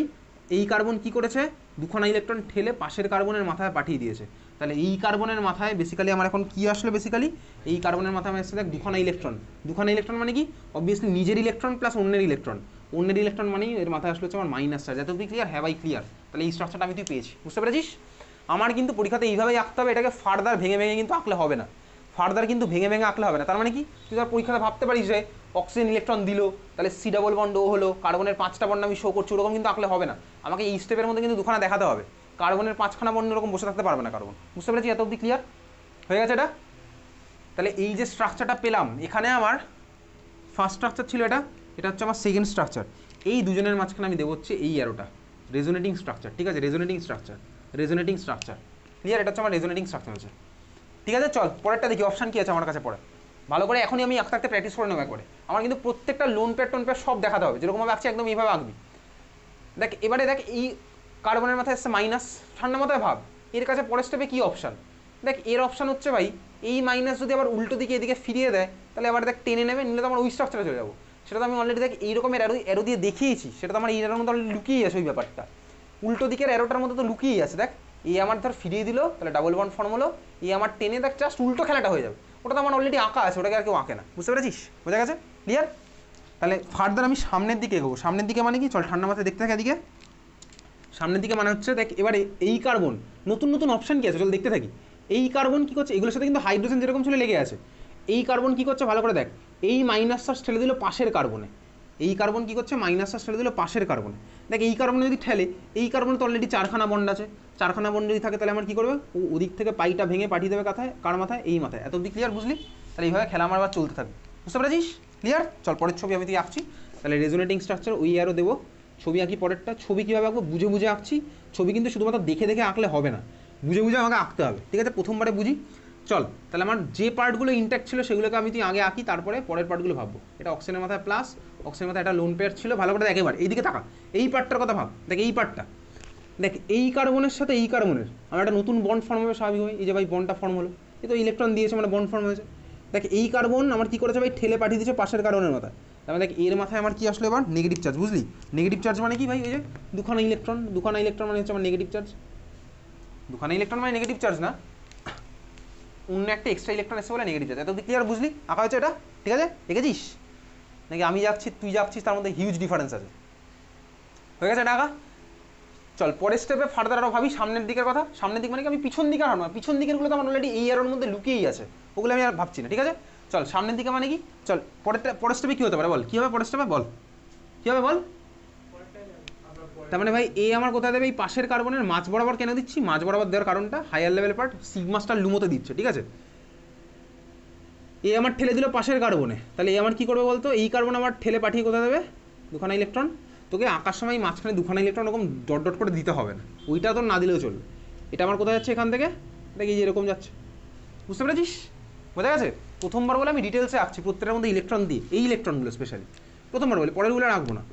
এই কার্বন কি করেছে দুখানা ইলেকট্রন ঠেলে পাশের কার্বনের মাথায় পাঠিয়ে দিয়েছে তাহলে এই কার্বনের মাথায় বেসিক্যালি আমার এখন কি আসলো বেসিক্যালি এই কার্বনের মাথায় আমার আসলে দুখানা ইলেকট্রন দুখানা ইলেকট্রন মানে কি অবভিয়াসলি নিজের ইলেকট্রন প্লাস অন্যের ইলেকট্রন অন্যের ইলেকট্রন মানেই এর মাথায় আসলো হচ্ছে আমার মাইনাস চার্জ এত তুই ক্লিয়ার হ্যাঁ ক্লিয়ার তাহলে এই স্ট্রাকচারটা আমি তুই পেয়েছি বুঝতে পেরেছিস আমার কিন্তু পরীক্ষাতে এইভাবেই আঁকতে হবে এটাকে ফার্দার ভেঙে ভেঙে কিন্তু আঁকলে হবে না ফার্দার কিন্তু ভেঙে ভেঙে আঁকলে হবে না তার মানে কি তুই ধর পরীক্ষাতে ভাবতে পারিস যে অক্সিজেন ইলেকট্রন দিল তাহলে সি ডাবল বন্ড ও হলো কার্বনের পাঁচটা বন্ড আমি শো করছি ওরকম কিন্তু আঁকলে হবে না আমাকে এই স্টেপের মধ্যে কিন্তু দুখানা দেখাতে হবে কার্বনের পাঁচখানা বন্ধ ওরকম বসে থাকতে পারবে না কার্বন বুঝতে পেরেছি এত অব্দি ক্লিয়ার হয়ে গেছে এটা তাহলে এই যে স্ট্রাকচারটা পেলাম এখানে আমার ফার্স্ট স্ট্রাকচার ছিল এটা এটা হচ্ছে আমার সেকেন্ড স্ট্রাকচার এই দুজনের মাঝখানে আমি দেবো হচ্ছে এই অ্যারোটা রেজোনেটিং স্ট্রাকচার ঠিক আছে resonating structure resonating structure clear এটা হচ্ছে আমার রেজোনেটিং স্ট্রাকচার হচ্ছে ঠিক আছে চল পরেরটা দেখি অপশান কী আছে আমার কাছে পরে ভালো করে এখনই আমি আঁকতে আঁকতে প্র্যাকটিস করে নেবো একবারে আমার কিন্তু প্রত্যেকটা লোন প্যাট টোন প্যাট সব দেখাতে হবে যেরকমভাবে আঁকছি একদম এইভাবে আঁকবি দেখ এবারে দেখ এই কার্বনের মাথায় এসছে মাইনাস ঠান্ডা মাথায় ভাব এর কাছে পরের স্টেপে কী অপশান দেখ এর অপশান হচ্ছে ভাই এই মাইনাস যদি আবার উল্টো দিকে এদিকে ফিরিয়ে দেয় তাহলে আবার দেখ টেনে নেবে নিলে তো আমার ওই স্ট্রাকচারে চলে যাবো সেটা তো আমি অলরেডি দেখ এইরকম অ্যারো অ্যারো দিয়ে দেখিয়েছি সেটা তো আমার এই মতো মধ্যে অলরেডি লুকিয়েই আছে ওই ব্যাপারটা উল্টো দিকের অ্যারোটার মধ্যে তো লুকিয়েই আছে দেখ এই আমার ধর ফিরিয়ে দিল তাহলে ডাবল ওয়ান ফর্ম হলো এই আমার টেনে দেখ জাস্ট উল্টো খেলাটা হয়ে যাবে ওটা তো আমার অলরেডি আঁকা আছে ওটাকে আর কেউ আঁকে না বুঝতে পেরেছিস বোঝা গেছে ক্লিয়ার তাহলে ফার্দার আমি সামনের দিকে এগোবো সামনের দিকে মানে কি চল ঠান্ডা মাথায় দেখতে থাকে এদিকে সামনের দিকে মানে হচ্ছে দেখ এবারে এই কার্বন নতুন নতুন অপশান কী আছে চল দেখতে থাকি এই কার্বন কী করছে এগুলোর সাথে কিন্তু হাইড্রোজেন যেরকম চলে লেগে আছে এই কার্বন কী করছে ভালো করে দেখ এই মাইনাস চার্জ ঠেলে দিল পাশের কার্বনে এই কার্বন কী করছে মাইনাস চার্জ ঠেলে দিল পাশের কার্বনে দেখ এই কার্বনে যদি ঠেলে এই কার্বনে তো অলরেডি চারখানা বন্ড আছে চারখানা বন্ড যদি থাকে তাহলে আমার কী করবে ও ওদিক থেকে পাইটা ভেঙে পাঠিয়ে দেবে কাথায় কার মাথায় এই মাথায় এত অব্দি ক্লিয়ার বুঝলি তাহলে এইভাবে খেলা আমার আবার চলতে থাকবে বুঝতে পেরেছিস ক্লিয়ার চল পরের ছবি আমি তুই আঁকছি তাহলে রেজোনেটিং স্ট্রাকচার ওই আরও দেবো ছবি আঁকি পরেরটা ছবি কীভাবে আঁকবো বুঝে বুঝে আঁকছি ছবি কিন্তু শুধুমাত্র দেখে দেখে আঁকলে হবে না বুঝে বুঝে আমাকে আঁকতে হবে ঠিক আছে প্রথমবারে বুঝি চল তাহলে আমার যে পার্টগুলো ইন্ট্যাক্ট ছিল সেগুলোকে আমি তুই আগে আঁকি তারপরে পরের পার্টগুলো ভাববো এটা অক্সিজেনের মাথায় প্লাস অক্সিজেনের মাথায় একটা লোন পেয়ার ছিল ভালো করে দেখ এবার এইদিকে তাকা এই পার্টটার কথা ভাব দেখ এই পার্টটা দেখ এই কার্বনের সাথে এই কার্বনের আমার একটা নতুন বন্ড ফর্ম হবে স্বাভাবিক হয় এই যে ভাই বন্ডটা ফর্ম হলো এ তো ইলেকট্রন দিয়েছে মানে বন্ড ফর্ম হয়েছে দেখ এই কার্বন আমার কী করেছে ভাই ঠেলে পাঠিয়ে দিয়েছে পাশের কার্বনের মাথায় তাহলে মানে দেখ এর মাথায় আমার কী আসলো এবার নেগেটিভ চার্জ বুঝলি নেগেটিভ চার্জ মানে কি ভাই ওই যে দুখানা ইলেকট্রন দুখানা ইলেকট্রন মানে হচ্ছে আমার নেগেটিভ চার্জ দুখানা ইলেকট্রন মানে নেগেটিভ চার্জ না অন্য একটা এক্সট্রা ইলেকট্রন এসে বলে নেগেটিভ চার্জ এত ক্লিয়ার বুঝলি আঁকা হয়েছে এটা ঠিক আছে দেখেছিস নাকি আমি যাচ্ছি তুই যাচ্ছিস তার মধ্যে হিউজ ডিফারেন্স আছে হয়ে গেছে টাকা চল পরের স্টেপে ফার্দার আরও ভাবি সামনের দিকের কথা সামনের দিক মানে কি আমি পিছন দিকে আর পিছন দিকেরগুলো তো আমার অলরেডি এই এর মধ্যে লুকিয়েই আছে ওগুলো আমি আর ভাবছি না ঠিক আছে চল সামনের দিকে মানে কি চল পরেরটা পরের স্টেপে কী হতে পারে বল কি হবে পরের স্টেপে বল কী হবে বল তার মানে ভাই এ আমার কোথায় দেবে এই পাশের কার্বনের মাছ বরাবর কেন দিচ্ছি মাছ বরাবর দেওয়ার কারণটা হায়ার লেভেল পার্ট সিগমাস্টার লুমোতে দিচ্ছে ঠিক আছে এ আমার ঠেলে দিল পাশের কার্বনে তাহলে এ আমার কী করবে বলতো এই কার্বন আমার ঠেলে পাঠিয়ে কোথায় দেবে দুখানা ইলেকট্রন তোকে আঁকার সময় মাঝখানে দুখানা ইলেকট্রন ওরকম ডট ডট করে দিতে হবে না ওইটা তোর না দিলেও চলবে এটা আমার কোথায় যাচ্ছে এখান থেকে দেখি এরকম যাচ্ছে বুঝতে পেরেছিস বোঝা গেছে প্রথমবার বলে আমি ডিটেলসে আঁকছি প্রত্যেকটার মধ্যে ইলেকট্রন দিয়ে এই ইলেকট্রনগুলো স্পেশালি প্রথমবার বলে পরেরগুলো আর আঁকবো না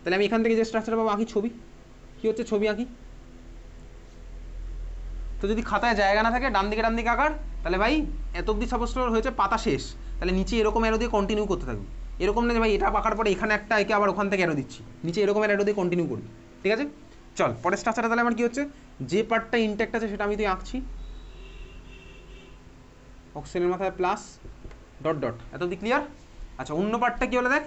তাহলে আমি এখান থেকে যে স্ট্রাকচার পাবো আঁকি ছবি কী হচ্ছে ছবি আঁকি তো যদি খাতায় জায়গা না থাকে ডান দিকে ডান দিকে আঁকার তাহলে ভাই এত অব্দি সাপোজ হয়েছে পাতা শেষ তাহলে নিচে এরকম অ্যারো দিয়ে কন্টিনিউ করতে থাকবি এরকম না যে ভাই এটা আঁকার পরে এখানে একটা একে আবার ওখান থেকে অ্যারো দিচ্ছি নিচে এরকম অ্যারো দিয়ে কন্টিনিউ করবি ঠিক আছে চল পরের স্ট্রাকচারে তাহলে আমার কী হচ্ছে যে পার্টটা ইনটেক্ট আছে সেটা আমি তুই আঁকছি অক্সিজেনের মাথায় প্লাস ডট ডট এত দিক ক্লিয়ার আচ্ছা অন্য পার্টটা কী হলো দেখ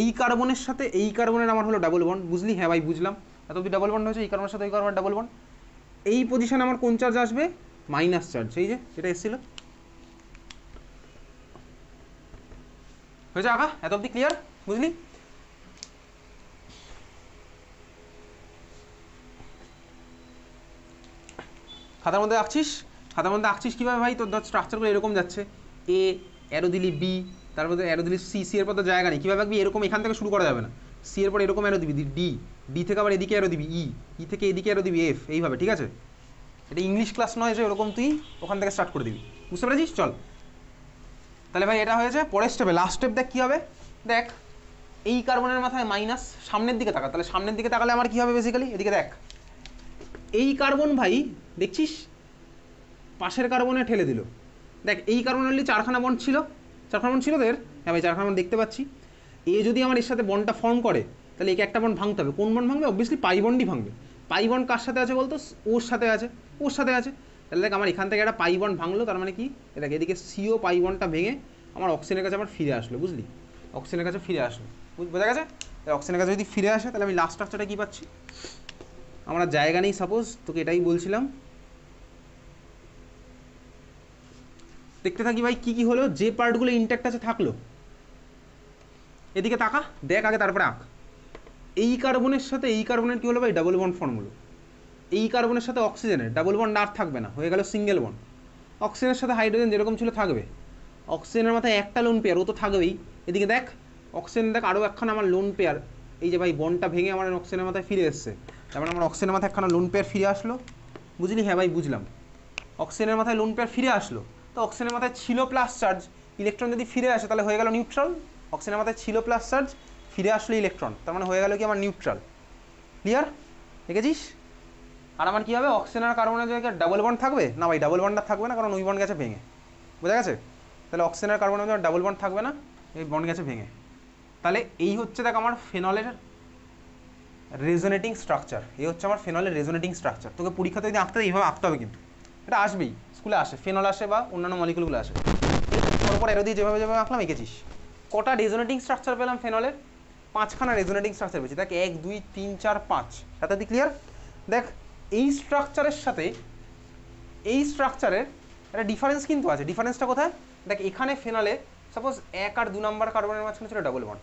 এই কার্বনের সাথে এই কার্বনের আমার হলো ডাবল বন্ড বুঝলি হ্যাঁ ভাই বুঝলাম এত অব্দি ডাবল বন্ড হয়েছে এই কার্বনের সাথে ওই কার্বনের ডাবল বন্ড এই পজিশানে আমার কোন চার্জ আসবে মাইনাস চার্জ এই যে এটা এসেছিল হয়েছে আঁকা এত অব্দি ক্লিয়ার বুঝলি খাতার মধ্যে আঁকছিস খাতার মধ্যে আঁকছিস কীভাবে ভাই তোর ধর স্ট্রাকচারগুলো এরকম যাচ্ছে এ অ্যারো দিলি বি তারপর অ্যারো দিলি সি সি এর পর তো জায়গা নেই কীভাবে আঁকবি এরকম এখান থেকে শুরু করা যাবে না সি এর পর এরকম অ্যারো দিবি ডি ডি থেকে আবার এদিকে অ্যারো দিবি ই e, ই e থেকে এদিকে অ্যারো দিবি এফ এইভাবে ঠিক আছে এটা ইংলিশ ক্লাস নয় যে ওরকম তুই ওখান থেকে স্টার্ট করে দিবি বুঝতে পেরেছিস চল তাহলে ভাই এটা হয়েছে পরের স্টেপে লাস্ট স্টেপ দেখ কী হবে দেখ এই কার্বনের মাথায় মাইনাস সামনের দিকে তাকা তাহলে সামনের দিকে তাকালে আমার কী হবে বেসিক্যালি এদিকে দেখ এই কার্বন ভাই দেখছিস পাশের কার্বনে ঠেলে দিল দেখ এই কারণে অনলি চারখানা বন্ড ছিল চারখানা বন্ড ছিল এর হ্যাঁ ভাই চারখানা বন্ড দেখতে পাচ্ছি এ যদি আমার এর সাথে বন্ডটা ফর্ম করে তাহলে একে একটা বন্ড ভাঙতে হবে কোন বন্ড ভাঙবে অবভিয়াসলি পাই বন্ডই ভাঙবে পাই বন্ড কার সাথে আছে বলতো ওর সাথে আছে ওর সাথে আছে তাহলে দেখ আমার এখান থেকে একটা পাই বন্ড ভাঙলো তার মানে কি দেখ এদিকে সিও পাই বন্ডটা ভেঙে আমার অক্সিজেনের কাছে আমার ফিরে আসলো বুঝলি অক্সিজেনের কাছে ফিরে আসলো বোঝা গেছে তাহলে অক্সিজেনের কাছে যদি ফিরে আসে তাহলে আমি লাস্ট স্ট্রাকচারটা কী পাচ্ছি আমরা জায়গা নেই সাপোজ তোকে এটাই বলছিলাম দেখতে থাকি ভাই কি কি হলো যে পার্টগুলো ইনট্যাক্ট আছে থাকলো এদিকে তাকা দেখ আগে তারপরে আঁক এই কার্বনের সাথে এই কার্বনের কী হলো ভাই ডাবল বন্ড ফর্ম হলো এই কার্বনের সাথে অক্সিজেনের ডাবল বন্ড আর থাকবে না হয়ে গেল সিঙ্গেল বন্ড অক্সিজেনের সাথে হাইড্রোজেন যেরকম ছিল থাকবে অক্সিজেনের মাথায় একটা লোন পেয়ার ও তো থাকবেই এদিকে দেখ অক্সিজেন দেখ আরও একখানা আমার লোন পেয়ার এই যে ভাই বনটা ভেঙে আমার অক্সিজেনের মাথায় ফিরে এসছে তারপর আমার অক্সিজেনের মাথায় একখানা লোন পেয়ার ফিরে আসলো বুঝলি হ্যাঁ ভাই বুঝলাম অক্সিজেনের মাথায় লোন পেয়ার ফিরে আসলো তো অক্সিজেনের মাথায় ছিল প্লাস চার্জ ইলেকট্রন যদি ফিরে আসে তাহলে হয়ে গেল নিউট্রাল অক্সিজেনের মাথায় ছিল প্লাস চার্জ ফিরে আসলে ইলেকট্রন তার মানে হয়ে গেল কি আমার নিউট্রাল ক্লিয়ার দেখেছিস আর আমার কী হবে অক্সিজেন আর কার্বনের জায়গায় ডাবল বন্ড থাকবে না ভাই ডাবল বন্ডটা থাকবে না কারণ ওই বন্ড গেছে ভেঙে বোঝা গেছে তাহলে অক্সিজেন আর কার্বনের জন্য ডাবল বন্ড থাকবে না এই বন্ড গেছে ভেঙে তাহলে এই হচ্ছে দেখ আমার ফেনলের রেজোনেটিং স্ট্রাকচার এই হচ্ছে আমার ফেনলের রেজোনেটিং স্ট্রাকচার তোকে পরীক্ষাতে যদি আঁকতে এইভাবে আঁকতে হবে কিন্তু এটা আসবেই স্কুলে আসে ফেনল আসে বা অন্যান্য মলিকুলগুলো আসে পরপর এরো দিয়ে যেভাবে যেভাবে আঁকলাম এঁকেছিস কটা রেজোনেটিং স্ট্রাকচার পেলাম ফেনলের পাঁচখানা রেজোনেটিং স্ট্রাকচার পেয়েছি দেখ এক দুই তিন চার পাঁচ সাথে দি ক্লিয়ার দেখ এই স্ট্রাকচারের সাথে এই স্ট্রাকচারের একটা ডিফারেন্স কিন্তু আছে ডিফারেন্সটা কোথায় দেখ এখানে ফেনালে সাপোজ এক আর দু নাম্বার কার্বনের মাঝখানে ছিল ডাবল বন্ড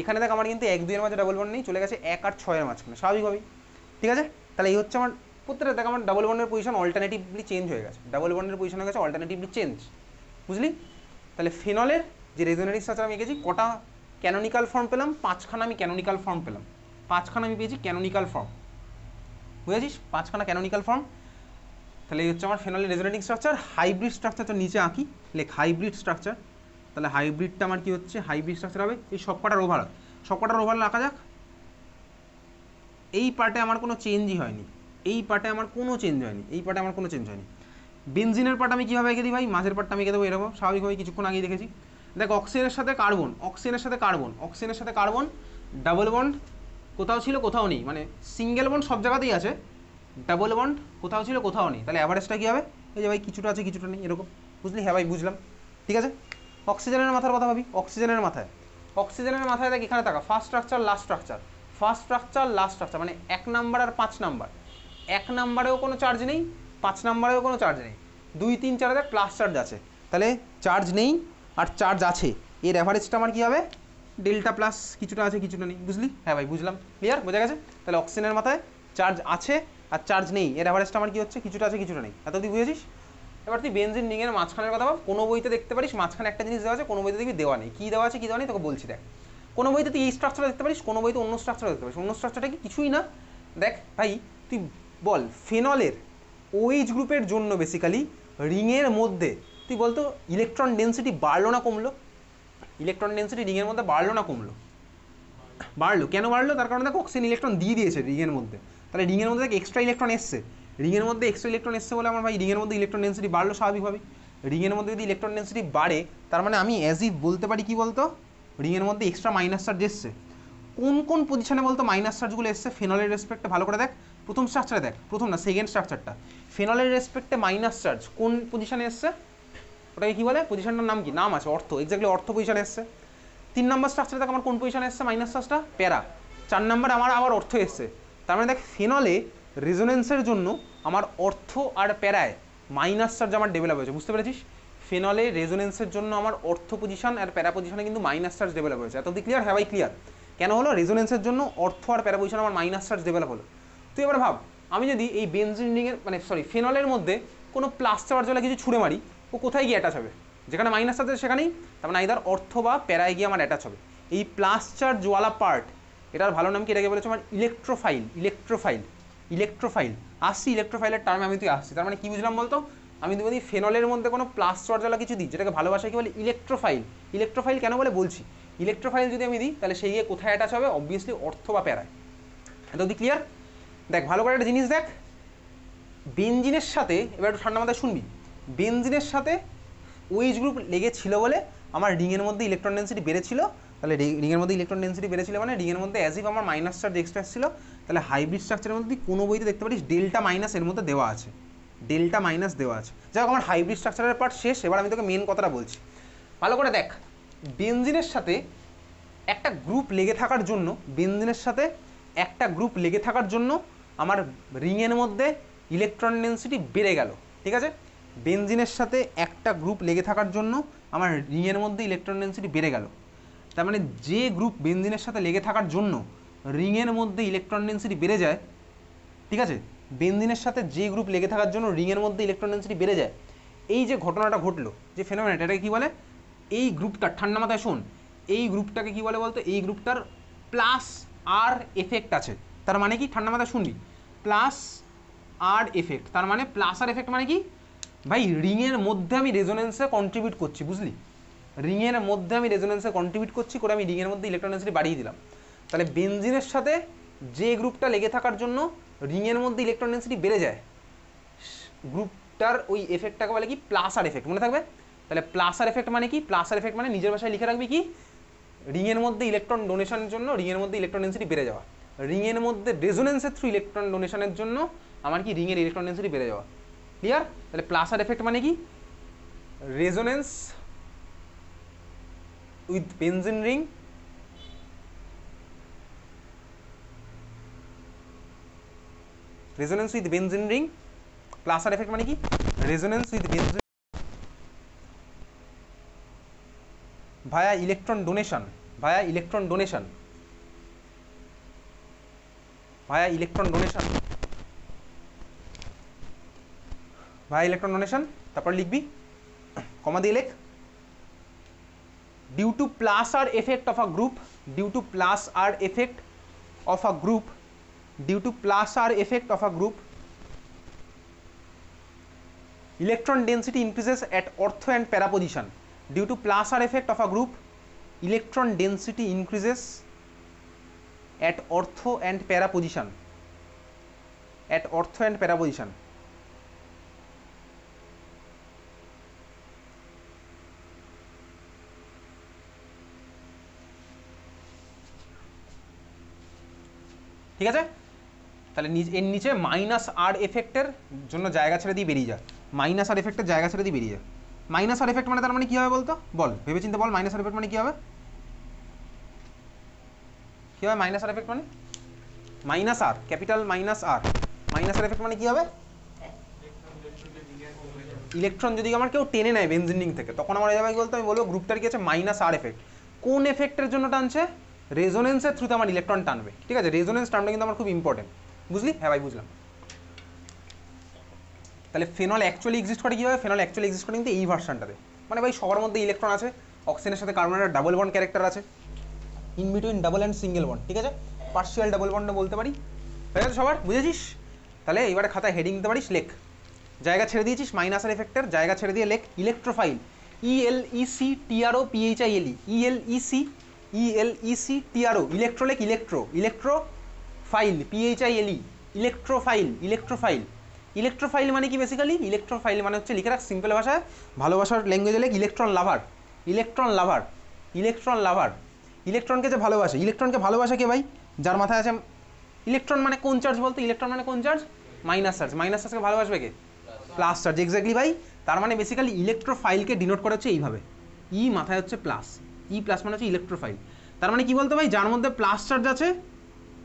এখানে দেখ আমার কিন্তু এক দুইয়ের মাঝে ডাবল বন্ড নেই চলে গেছে এক আর ছয়ের মাঝখানে স্বাভাবিকভাবেই ঠিক আছে তাহলে এই হচ্ছে আমার প্রত্যেকটা দেখ আমার ডাবল বন্ডের পজিশন অল্টারনেটিভলি চেঞ্জ হয়ে গেছে ডাবল বন্ডের পজিশন হয়ে গেছে অল্টারনেটিভলি চেঞ্জ বুঝলি তাহলে ফিনলের যে রেজোনেটিক স্ট্রাকচার আমি এঁকেছি কটা ক্যানোনিক্যাল ফর্ম পেলাম পাঁচখানা আমি ক্যানোনিক্যাল ফর্ম পেলাম পাঁচখানা আমি পেয়েছি ক্যানোনিক্যাল ফর্ম বুঝেছিস পাঁচখানা ক্যানোনিক্যাল ফর্ম তাহলে এই হচ্ছে আমার ফেনলের রেজোনেটিং স্ট্রাকচার হাইব্রিড স্ট্রাকচার তো নিচে আঁকি লেখ হাইব্রিড স্ট্রাকচার তাহলে হাইব্রিডটা আমার কি হচ্ছে হাইব্রিড স্ট্রাকচার হবে এই সবকটার ওভারঅল সবকটার ওভারঅল আঁকা যাক এই পার্টে আমার কোনো চেঞ্জই হয়নি এই পার্টে আমার কোনো চেঞ্জ হয়নি এই পার্টে আমার কোনো চেঞ্জ হয়নি বেনজিনের পার্ট আমি কীভাবে এঁকে দিই ভাই মাঝের পার্টটা আমি এঁকে দেবো এরকম স্বাভাবিকভাবে কিছুক্ষণ আগেই দেখেছি দেখ অক্সিজেনের সাথে কার্বন অক্সিজেনের সাথে কার্বন অক্সিজেনের সাথে কার্বন ডাবল বন্ড কোথাও ছিল কোথাও নেই মানে সিঙ্গেল বন্ড সব জায়গাতেই আছে ডাবল বন্ড কোথাও ছিল কোথাও নেই তাহলে অ্যাভারেজটা কী হবে এই যে ভাই কিছুটা আছে কিছুটা নেই এরকম বুঝলি হ্যাঁ ভাই বুঝলাম ঠিক আছে অক্সিজেনের মাথার কথা ভাবি অক্সিজেনের মাথায় অক্সিজেনের মাথায় দেখ এখানে থাকা first structure last structure first structure last structure মানে এক নাম্বার আর পাঁচ নাম্বার এক নাম্বারেও কোনো চার্জ নেই পাঁচ নাম্বারেও কোনো চার্জ নেই দুই তিন চার হাজার প্লাস চার্জ আছে তাহলে চার্জ নেই আর চার্জ আছে এর অ্যাভারেজটা আমার কী হবে ডেল্টা প্লাস কিছুটা আছে কিছুটা নেই বুঝলি হ্যাঁ ভাই বুঝলাম ক্লিয়ার বোঝা গেছে তাহলে অক্সিজেনের মাথায় চার্জ আছে আর চার্জ নেই এর অ্যাভারেজটা আমার কী হচ্ছে কিছুটা আছে কিছুটা নেই এত তুই বুঝেছিস এবার তুই বেঞ্জিন রিংয়ের মাঝখানের কথা বল কোনো বইতে দেখতে পারিস মাঝখানে একটা জিনিস দেওয়া আছে কোনো বইতে দেখবি দেওয়া নেই কী দেওয়া আছে কি দেওয়া নেই তোকে বলছি দেখ কোনো বইতে তুই এই স্ট্রাকচারটা দেখতে পারিস কোনো বইতে অন্য স্ট্রাকচারটা দেখতে পারিস অন্য স্ট্রাকচারটা কি কিছুই না দেখ ভাই তুই বল ফেনলের ওইচ গ্রুপের জন্য বেসিক্যালি রিংয়ের মধ্যে তুই বলতো ইলেকট্রন ডেন্সিটি বাড়লো না কমলো ইলেকট্রন ডেন্সিটি রিংয়ের মধ্যে বাড়লো না কমলো বাড়লো কেন বাড়লো তার কারণে দেখো অক্সিজেন ইলেকট্রন দিয়ে দিয়েছে রিংয়ের মধ্যে তাহলে রিংয়ের মধ্যে এক্সট্রা ইলেকট্রন এসছে রিংয়ের মধ্যে এক্সট্রা ইলেকট্রন এসছে বলে আমার ভাই রিংয়ের মধ্যে ইলেকট্রন ডেন্সিটি বাড়লো স্বাভাবিকভাবে রিংয়ের মধ্যে যদি ইলেকট্রন ডেন্সিটি বাড়ে তার মানে আমি অ্যাজ ইফ বলতে পারি কি বলতো রিংয়ের মধ্যে এক্সট্রা মাইনাস চার্জ এসছে কোন কোন পজিশনে বলতো মাইনাস চার্জগুলো এসছে ফেনলের রেসপেক্টে ভালো করে দেখ প্রথম স্ট্রাকচারে দেখ প্রথম না সেকেন্ড স্ট্রাকচারটা ফেনলের রেসপেক্টে মাইনাস চার্জ কোন পজিশানে এসছে ওটাকে কী বলে পজিশনটার নাম কি নাম আছে অর্থ এক্স্যাক্টলি অর্থ পজিশানে এসছে তিন নম্বর স্ট্রাকচারে দেখ আমার কোন পজিশানে এসছে মাইনাস চার্জটা প্যারা চার নম্বর আমার আবার অর্থ এসছে তার মানে দেখ ফেনলে রেজোনেন্সের জন্য আমার অর্থ আর প্যারায় মাইনাস চার্জ আমার ডেভেলপ হয়েছে বুঝতে পেরেছিস ফেনলে রেজোনেন্সের জন্য আমার অর্থ পজিশন আর প্যারা পজিশনে কিন্তু মাইনাস চার্জ ডেভেলপ হয়েছে এত ক্লিয়ার হ্যাঁ ভাই ক্লিয়ার কেন হলো রেজোনেন্সের জন্য অর্থ আর প্যারা পজিশন আমার মাইনাস চার্জ ডেভেলপ হলো তুই এবার ভাব আমি যদি এই বেঞ্জিনিংয়ের মানে সরি ফেনলের মধ্যে কোনো প্লাস্টার জলে কিছু ছুঁড়ে মারি ও কোথায় গিয়ে অ্যাটাচ হবে যেখানে মাইনাস আছে সেখানেই তার মানে আইদার অর্থ বা প্যারায় গিয়ে আমার অ্যাটাচ হবে এই প্লাস্টার জোয়ালা পার্ট এটার ভালো নাম কি এটাকে বলেছে আমার ইলেকট্রোফাইল ইলেকট্রোফাইল ইলেকট্রোফাইল আসছি ইলেকট্রোফাইলের টার্মে আমি তুই আসছি তার মানে কী বুঝলাম বলতো আমি যদি ফেনলের মধ্যে কোনো প্লাস্টার জ্বালা কিছু দিই যেটাকে ভালোবাসায় কি বলে ইলেকট্রোফাইল ইলেকট্রোফাইল কেন বলে বলছি ইলেকট্রোফাইল যদি আমি দিই তাহলে সেই গিয়ে কোথায় অ্যাটাচ হবে অবভিয়াসলি অর্থ বা প্যারায় এত ক্লিয়ার দেখ ভালো করে একটা জিনিস দেখ বেঞ্জিনের সাথে এবার একটু ঠান্ডা মাথায় শুনবি বেঞ্জিনের সাথে ওইজ গ্রুপ লেগেছিল বলে আমার রিংয়ের মধ্যে ইলেকট্রন ডেন্সিটি বেড়েছিল তাহলে রিংয়ের মধ্যে ইলেকট্রন ডেন্সিটি বেড়েছিল মানে রিংয়ের মধ্যে অ্যাজ ইফ আমার মাইনাস চার্জ এক্সট্রা ছিল তাহলে হাইব্রিড স্ট্রাকচারের মধ্যে তুই কোনো বইতে দেখতে পারিস ডেল্টা মাইনাস এর মধ্যে দেওয়া আছে ডেল্টা মাইনাস দেওয়া আছে যাই হোক আমার হাইব্রিড স্ট্রাকচারের পার্ট শেষ এবার আমি তোকে মেন কথাটা বলছি ভালো করে দেখ বেঞ্জিনের সাথে একটা গ্রুপ লেগে থাকার জন্য বেঞ্জিনের সাথে একটা গ্রুপ লেগে থাকার জন্য আমার রিংয়ের মধ্যে ইলেকট্রন ডেন্সিটি বেড়ে গেল ঠিক আছে বেনজিনের সাথে একটা গ্রুপ লেগে থাকার জন্য আমার রিংয়ের মধ্যে ইলেকট্রন ডেন্সিটি বেড়ে গেল তার মানে যে গ্রুপ বেনজিনের সাথে লেগে থাকার জন্য রিংয়ের মধ্যে ইলেকট্রন ডেন্সিটি বেড়ে যায় ঠিক আছে বেনজিনের সাথে যে গ্রুপ লেগে থাকার জন্য রিংয়ের মধ্যে ইলেকট্রন ডেন্সিটি বেড়ে যায় এই যে ঘটনাটা ঘটলো যে ফেনোমেনাটা এটাকে কী বলে এই গ্রুপটা ঠান্ডা মাথায় শোন এই গ্রুপটাকে কী বলে বলতো এই গ্রুপটার প্লাস আর এফেক্ট আছে তার মানে কি ঠান্ডা মাথায় শুনবি প্লাস আর এফেক্ট তার মানে প্লাস আর এফেক্ট মানে কি ভাই রিংয়ের মধ্যে আমি রেজোনেন্সে কন্ট্রিবিউট করছি বুঝলি রিংয়ের মধ্যে আমি রেজোনেন্সে কন্ট্রিবিউট করছি করে আমি রিংয়ের মধ্যে ইলেকট্রনেন্সিটি বাড়িয়ে দিলাম তাহলে বেনজিনের সাথে যে গ্রুপটা লেগে থাকার জন্য রিংয়ের মধ্যে ইলেকট্রনেন্সিটি বেড়ে যায় গ্রুপটার ওই এফেক্টটাকে বলে কি প্লাস আর এফেক্ট মনে থাকবে তাহলে প্লাসার এফেক্ট মানে কি প্লাস আর এফেক্ট মানে নিজের ভাষায় লিখে রাখবি কি রিংয়ের মধ্যে ইলেকট্রন ডোনেশনের জন্য রিংয়ের মধ্যে ইলেকট্রন বেড়ে যাওয়া রিংয়ের মধ্যে রেজোনেন্সের থ্রু ইলেকট্রন ডোনেশনের জন্য আমার কি রিংয়ের ইলেকট্রন ডেন্সিটি বেড়ে যাওয়া ক্লিয়ার তাহলে প্লাসার এফেক্ট মানে কি resonance with benzene ring resonance with benzene ring plus R effect মানে কি resonance with benzene via electron donation via electron donation via electron donation via electron donation তারপর লিখবি কমা দিয়ে লেখ due to plus R effect of a group due to plus R effect of a group due to plus R effect of a group electron density increases at ortho and para position due to plasar effect of a group electron density increases at ortho and para position at ortho and para position ঠিক আছে তাহলে এর নিচে minus আর এফেক্টের জন্য জায়গা ছেড়ে দিয়ে বেরিয়ে যা মাইনাস আর এফেক্টের জায়গা ছেড়ে দিয়ে বেরিয়ে যা মাইনাস আর এফেক্ট মানে তার মানে কী হবে বলতো বল ভেবেচিন্তে বল মাইনাস আর এফেক্ট মানে কী হবে কী মানে? মানে হবে মাইনাস আর এফেক্ট মানে minus R capital minus R minus R effect মানে কী হবে ইলেকট্রন যদি আমার কেউ টেনে নেয় বেনজিনিং থেকে তখন আমার যাবে বলতে আমি বলবো গ্রুপটার কি আছে মাইনাস আর এফেক্ট কোন এফেক্টের জন্য টানছে রেজোনেন্সের থ্রুতে আমার ইলেকট্রন টানবে ঠিক আছে রেজোনেন্স টানটা কিন্তু আমার খুব ইম্পর্টেন্ট বুঝলি হ্যাঁ ভাই বুঝলাম তাহলে ফেনল অ্যাকচুয়ালি এক্সিস্ট করে হবে ফেনল অ্যাকচুয়ালি এক্সিস্ট করে কিন্তু এই ভার্সানটাতে মানে ভাই সবার মধ্যে ইলেকট্রন আছে অক্সিজেনের সাথে কার্বনের ডাবল বন্ড ক্যারেক্টার আছে in between double and single bond ঠিক আছে পার্সিয়াল ডাবল বন্ডও বলতে পারি হয়ে গেছে সবার বুঝেছিস তাহলে এবারে খাতায় হেডিং দিতে পারিস লেক জায়গা ছেড়ে দিয়েছিস মাইনাসের এফেক্টের জায়গা ছেড়ে দিয়ে লেক electrophile E T R O P H I L E C T T R O ইলেকট্রোলেক electro electro electrophile P H I L E electrophile electrophile electrophile মানে কি বেসিক্যালি ইলেকট্রোফাইল মানে হচ্ছে লিখে রাখ সিম্পল ভাষায় ভালোবাসার ল্যাঙ্গুয়েজে লেখ electron lover electron lover electron lover ইলেকট্রনকে যে ভালোবাসে ইলেকট্রনকে ভালোবাসে কে ভাই যার মাথায় আছে ইলেকট্রন মানে কোন চার্জ বলতে ইলেকট্রন মানে কোন চার্জ মাইনাস চার্জ মাইনাস চার্জকে ভালোবাসবে কে প্লাস চার্জ এক্স্যাক্টলি ভাই তার মানে বেসিক্যালি ইলেকট্রোফাইলকে ডিনোট করা হচ্ছে এইভাবে ই e মাথায় হচ্ছে প্লাস ই প্লাস মানে হচ্ছে ইলেকট্রোফাইল তার মানে কি বলতে ভাই যার মধ্যে প্লাস চার্জ আছে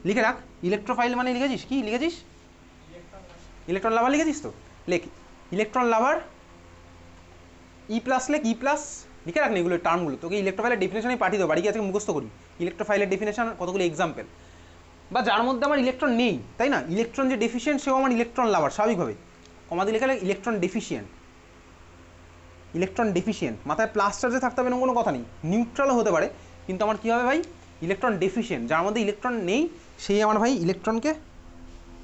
লিখে রাখ ইলেকট্রোফাইল মানে লিখেছিস কি লিখেছিস ইলেকট্রন লাভার লিখেছিস তো লেখ ইলেকট্রন লাভার ই প্লাস লেখ ই e প্লাস লিখে রাখলে এগুলো টার্মগুলো তোকে ইলেকট্রোফাইলের ডেফিনেশনই পাঠিয়ে দেবো বাড়ি গিয়ে আজকে মুখস্থ করি ইলেকট্রোফাইলের ডেফিনেশন কতগুলো এক্সাম্পল বা যার মধ্যে আমার ইলেকট্রন নেই তাই না ইলেকট্রন যে ডেফিসিয়েন্ট সেও আমার ইলেকট্রন লাভার স্বাভাবিকভাবে কমাতে লেখা ইলেকট্রন ডেফিসিয়েন্ট ইলেকট্রন ডেফিসিয়েন্ট মাথায় প্লাস চার্জে থাকতে হবে কোনো কথা নেই নিউট্রালও হতে পারে কিন্তু আমার কী হবে ভাই ইলেকট্রন ডেফিসিয়েন্ট যার মধ্যে ইলেকট্রন নেই সেই আমার ভাই ইলেকট্রনকে